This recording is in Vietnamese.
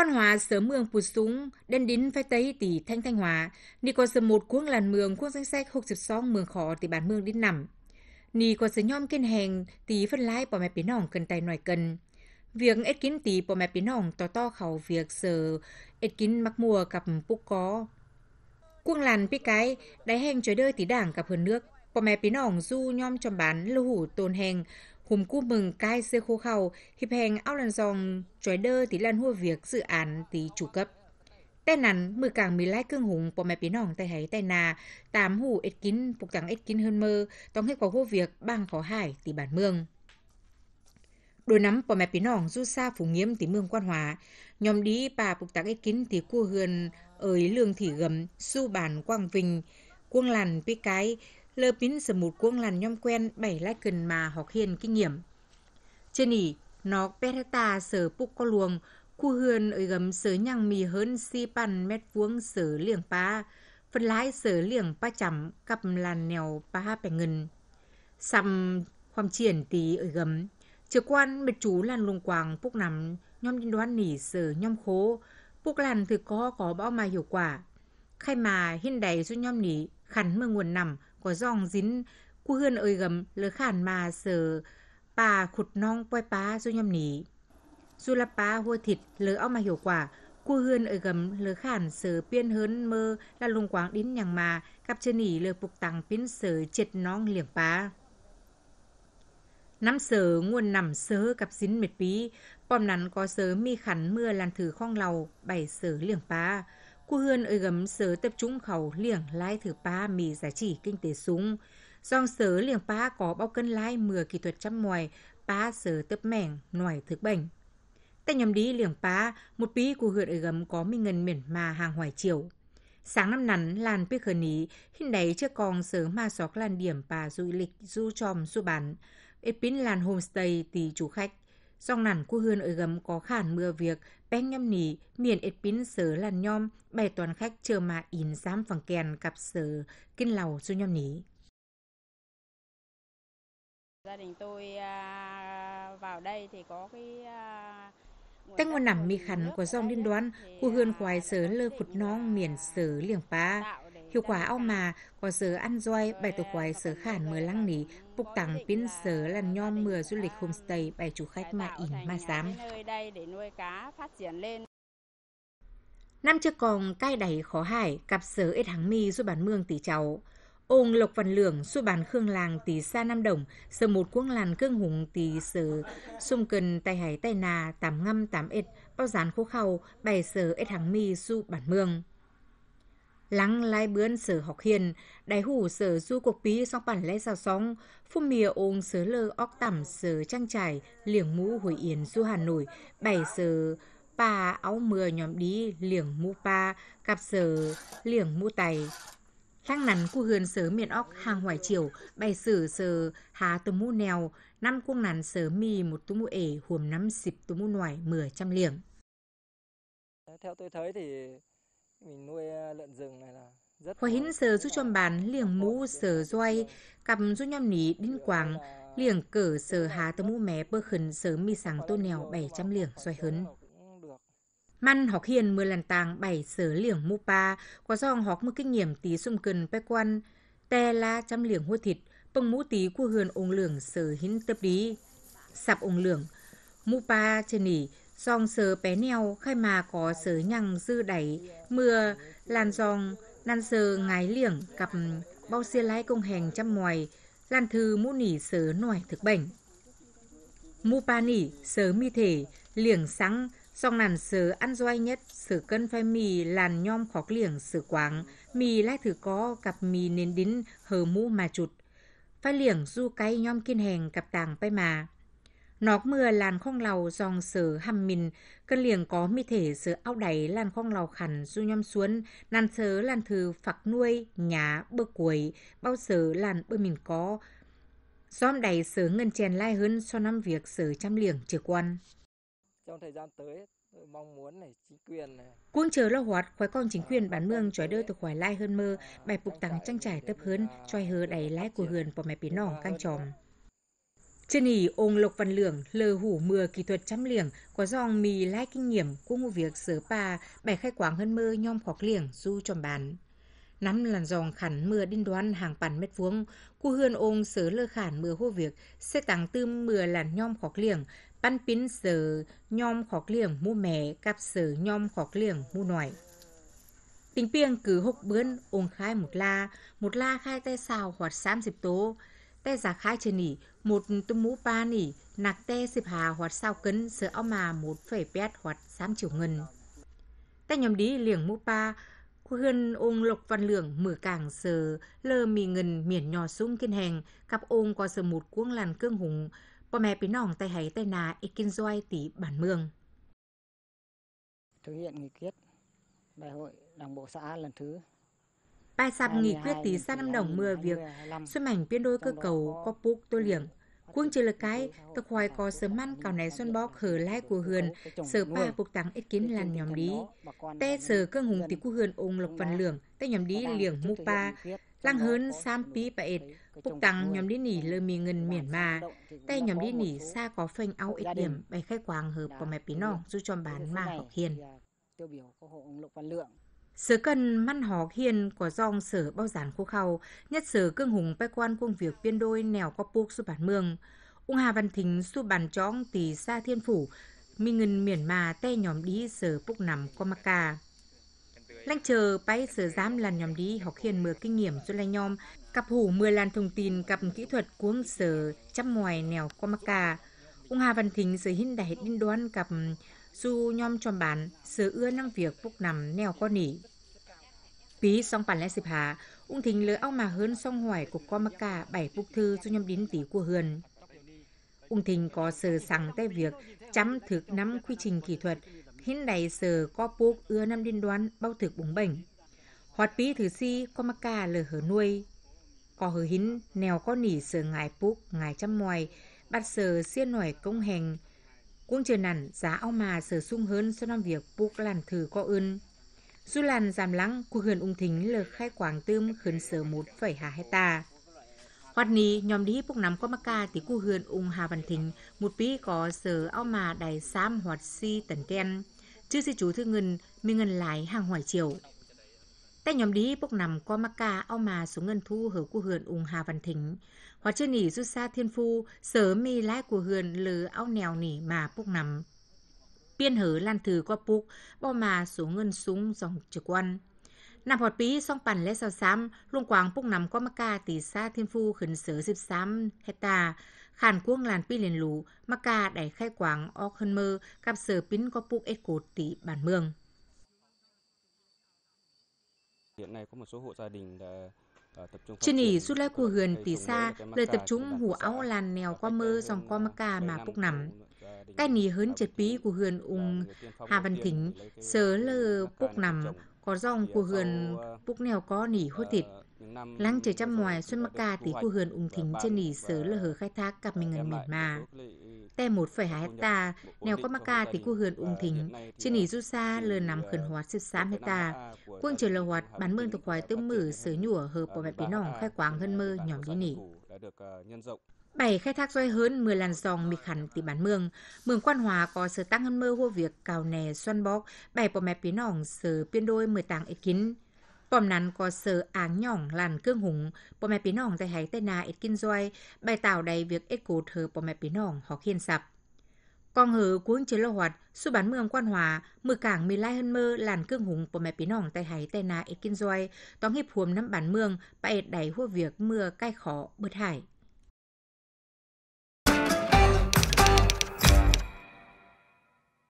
Quan hòa sớm mương bụt súng, đen đín phai tây tỷ thanh thanh hòa, ni có sớm một cuống làn mường cuống danh sách hục sập song mường khó tỷ bản mường đến nằm. ni có sớm nhom kiên hèn tỷ phân lái bỏ mẹ biến hỏng cần tay nòi cần. Việc ết kín tỷ bỏ mẹ biến hỏng to to khẩu việc sờ ết kín mắc mùa gặp búc có. cuống làn pi cái, đáy hèn trời đơi tỷ đảng gặp hơn nước. Bỏ mẹ biến hỏng du nhom trong bán lưu hủ tồn hèn, hùm cu mừng cai sơ khô khẩu hiệp hèn ao lần dòng trói đơ tí lan hua việc dự án tí chủ cấp tay nắn mưa càng mì lai cương hùng bỏ mẹ biến hỏng tay hấy tay nà tám hủ ít kín phục chẳng ít kín hơn mơ tóm hết có hô việc bằng khó hải tỷ bản mương đôi nắm bỏ mẹ biến hỏng du xa phủ nghiêm tí mương quan hòa nhóm đi bà phục tạc ít kín tí cua hườn ới lương thị gầm su bản quang vinh cuông làn với cái lơ pin sở một cuông làn nhom quen bảy lai cần mà học hiền kinh nghiệm. Trên ỉ, nó perheta sở púc có luồng, khu hươn ở gầm sở nhang mì hơn si bàn mét vuông sở liềng pa, phân lái sở liềng pa chấm cặp làn nèo pa bẻ ngân. Xăm khoam triển tí ở gầm, chờ quan mệt chú làn luồng quàng púc nằm, nhom nhân đoán nỉ sở nhom khố, púc làn thực có có bao mà hiệu quả. Khai mà hiên đầy su nhom nỉ khắn mơ nguồn nằm, có dòng dính cú hươn ơi gầm lỡ khản mà sở bà khụt nong quay pá do nhầm nỉ. Dù là pá hua thịt lỡ ao mà hiệu quả, cua hươn ở gầm lỡ khản sở biên hớn mơ là lùng quáng đến nhằng mà cặp chân nỉ lỡ phục tăng biến sở triệt nong liềm pá. Năm sở nguồn nằm sớ cặp dính mệt bí, bom nắn có sớ mi khắn mưa làn thử khoang lầu bảy sở liềng pá. Cú hươn ơi gấm sớ tập trung khẩu liểng lai thử pa mì giá trị kinh tế súng. Dòng sớ liềng pa có bao cân lai mưa kỹ thuật chăm ngoài, pa sớ tập mẻng, ngoài thực bệnh. Tại nhầm đi liềng pa, một bí cú hươn ơi gấm có mình ngân miền mà hàng hoài chiều. Sáng năm nắn, làn biết khờ ní, hình đấy chưa còn sớ mà sóc làn điểm và du lịch du tròm du bán. Ê pin làn homestay thì chủ khách Dòng nản của hươn ở gấm có khản mưa việc, beng nhâm nỉ, miền ít pin sở làn nhom, bày toàn khách chờ mà in giám phẳng kèn cặp sở, kinh lầu du nhom nỉ. Gia đình tôi à, vào đây thì có cái à, Tách nguồn nằm mi khắn của dòng liên đoán, cô hươn à, khoái sở lơ khụt nong à, miền sở liềng phá hiệu quả ao mà có giờ ăn roi bài tổ quái sở khản mờ lăng nỉ phục tặng pin sở lần nhom mưa du lịch homestay bài chủ khách mà ỉn ma dám nơi đây để nuôi cá phát triển lên năm chưa còn cai đẩy khó hải cặp sở ít hàng mi du bản mương tỷ cháu Ông Lộc Văn lượng su bản khương làng tỷ xa Nam Đồng, sở một cuống làn cương hùng tỷ sở xung cần tay hải tay nà tám ngâm tám ết, bao dán khô khâu, bày sở ết hàng mi su bản mương lắng lai bươn sở học hiền, đáy hủ sở du cuộc bí song bản lẽ sao song phun mìa ôn sở lơ óc tẩm sở trang trải, liềng mũ hồi yến du Hà Nội, bảy sở pa áo mưa nhóm đi liềng mũ pa, cặp sở liềng mũ tài. Lăng nắn cu hườn sở miền óc hàng hoài chiều, bày sử sở há tù mũ nèo, năm cuông nắn sở mì một tù mũ ể, huồm năm xịp tù mũ ngoài mười trăm liềng. Theo tôi thấy thì Hoa à, hín sờ giúp cho bàn liềng mũ sờ roi, cầm giúp nhằm nỉ đinh quảng, à, liềng cờ sờ hà tấm mũ mé bơ khẩn sờ mi sáng tô nèo bảy trăm liềng xoay hấn. Măn học hiền mưa làn tàng bảy sở liềng mũ pa, có dòng học mưa kinh nghiệm tí xung cần pe quan, te la trăm liềng hua thịt, bông mũ tí của hườn ông lường sở hín tập đi. Sạp ông lường, mũ pa trên nỉ, Dòng sớ bé neo khai mà có sớ nhằng dư đẩy, mưa, lan dòng, năn sơ ngái liểng, cặp bao xia lái công hành chăm ngoài, lan thư mũ nỉ sớ nổi thực bệnh. Mu pa nỉ, sớ mi thể, liểng sáng, dòng nàn sớ ăn doai nhất, sớ cân phai mì làn nhom khó liểng sớ quáng, mì lai thử có cặp mì nến đín hờ mũ mà chụt. Phai liểng du cái nhom kiên hèn cặp tàng bay mà. Nóc mưa làn không lầu dòng sở hầm mình, cân liền có mi thể sở ao đáy làn không lầu khẳn du nhom xuống, nan sớ làn thử phạc nuôi, nhá, bơ cuối, bao sở làn bơ mình có. Xóm đáy sở ngân chèn lai hơn so năm việc sở trăm liềng trừ quan. Trong thời gian tới, mong muốn này chính quyền này. Quân chờ lo hoạt khoái con chính quyền bán mương chói đơ từ khoái lai hơn mơ, bài phục tăng trang trải tấp hơn, choi hơ đầy lái của hườn và mẹ bí nỏ căng tròm. Trên ỉ ông Lộc Văn Lượng lờ hủ mưa kỹ thuật chăm liềng có dòng mì lai kinh nghiệm của ngũ việc sớ pa bẻ khai quáng hơn mơ nhom khóc liềng du tròn bàn. Nắm làn dòng khản mưa đinh đoan hàng bàn mét vuông, cu hương ông sớ lơ khản mưa hô việc, xe tăng tươm mưa làn nhom khóc liềng, băn pin sớ nhom khóc liềng mua mẹ cặp sớ nhom khóc liềng mua nổi. Tình piêng cứ hốc bướn, ông khai một la, một la khai tay xào hoặc xám dịp tố, แต่จากค่ายชนีหมดตุ้มมูปานี่นักแต่สิบหาหัดเศร้ากินเสือเอามาหมดเฟยแปดหัดสาม triệu เงิน แต่ยำดีเหลียงมูปาเฮือนองค์หลกวันเหลืองมือกางเสือเลอมีเงินเหมียนยอซุ้มกินแหงกับองค์กอสมุดกุ้งลันเครื่องหุงพ่อแม่พี่น้องไต่ไหไต่นาอีกินซ้อยตีบ้านเมือง thực hiện nghị quyết đại hội đảng bộ xã lần thứ Ba sạp nghị quyết tí xa năm đồng mưa việc xuân mảnh biên đôi cơ cầu có búc tôi liềng Quân trừ lực cái, tôi hoài có sớm ăn cào này xuân bó khở lai của hườn, sở ba buộc tăng ít kiến làn nhóm đi. Tê sở cơ hùng tí của hườn ôn lộc văn lượng, tay nhóm đi liềng mu pa, lăng hơn sam pi pa ịt, buộc tăng nhóm đi nỉ lơ mì ngân miển mà, tay nhóm đi nỉ xa có phanh ao ít điểm, bày khai quang hợp của mẹ pí nong, giúp cho bán mà học hiền. Tiêu biểu của hộ ông lộc phần lượng. Sở cần măn hò hiền của dòng sở bao giản khu khâu, nhất sở cương hùng bách quan công việc biên đôi nèo có buộc su bản mương. Ung Hà Văn Thính su bản chóng tỷ xa thiên phủ, mi ngân miền mà te nhóm đi sở búc nằm qua mạc ca. Lanh chờ bay sở giám làn nhóm đi học hiền mưa kinh nghiệm cho lanh nhóm, cặp hủ mưa làn thông tin cặp kỹ thuật cuống sở chăm ngoài nèo qua mạc ca. Ung Hà Văn Thính sở hình đại đinh đoán cặp dù nhóm tròn bản sở ưa năng việc búc nằm nèo con nỉ. ปี2015 ung thính lỡ ao mà hơn song hỏi của qua mắc cả bảy thư cho nhầm đến tí của hườn. Ung thính có sờ sẵn tay việc chăm thực nắm quy trình kỹ thuật, hiện đại sờ có bốc ưa năm liên đoán bao thực búng bệnh. Hoạt bí thứ si có mắc cả lỡ nuôi. Có hở hín, nèo có nỉ sờ ngài bốc, ngài chăm ngoài, bắt sờ xiên nổi công hành. Cũng chờ nản giá ao mà sờ sung hơn so năm việc bốc làn thử có ơn. Dù làn giảm lăng của hườn ung thính lờ khai quảng tươm khấn sở 1,2 hecta. Hoạt ní nhóm đi bốc nắm có mắc ca thì cu hườn ung hà văn thính một bí có sở ao mà đài sam hoạt si tần ten. Chứ si chú thư ngân, mi ngân lái hàng hoài chiều. Tại nhóm đi bốc nằm có mắc ca ao mà số ngân thu hở của hườn ung hà văn thính. hoặc chưa nỉ rút xa thiên phu, sở mi lái của hườn lờ ao nèo nỉ mà bốc nằm biên hử lan thử qua bục bao mà số ngân súng dòng trực quan nằm hoạt bí song bàn lẽ sao xám luôn quảng bốc nằm qua mắc ca tỷ xa thiên phu khẩn sở dịp xám hecta khàn cuông làn pi liền lũ mắc ca đẩy khai quảng óc hơn mơ cặp sở pin qua bục ếch cột tỷ bản mương hiện nay có một số hộ gia đình đã à, trên ỉ rút lá của huyền tỷ xa lời tập trung hủ áo làn nèo qua mơ dòng qua mắc ca mà bốc nằm cái hớn chật bí của huyền ung Hà Văn Thính sớ lơ bốc nằm có dòng của huyền bốc nèo có nỉ hốt thịt. Lăng chờ chăm ngoài xuân mắc ca tí của huyền ung thính trên nỉ sớ là hờ khai thác cặp mình ngần mệt mà. một phẩy hai hecta nèo có mắc ca tí của huyền ung thính trên nỉ rút xa lơ nằm khẩn hoạt xếp xám hecta. Quân trời lơ hoạt bán mương thực hoài tương mử sớ nhủa hờ bỏ mẹ bí nỏng khai quáng hơn mơ nhóm đi nỉ. Bảy khai thác roi hơn 10 làn dòng mì khẳng tỷ bản mương Mường quan hòa có sự tăng hơn mơ hô việc cào nè xoăn bóc, bảy bò mẹ biến ỏng sở biên đôi 10 tàng ít kín. Bòm nắn có sở áng nhỏng làn cương hùng, bò mẹ biến ỏng dài hái tên nà ít kín roi, bài tạo đầy việc ít cổ hờ bò mẹ biến ỏng họ khiên sập Còn hờ cuốn chế lo hoạt, su bán mường quan hòa, mưa cảng mì lai hơn mơ làn cương hùng bò mẹ biến ỏng tay hái tên nà ít kín roi, tóng hiệp huồm năm bán mường, bà ít đầy hô việc mưa cay khó bớt hải.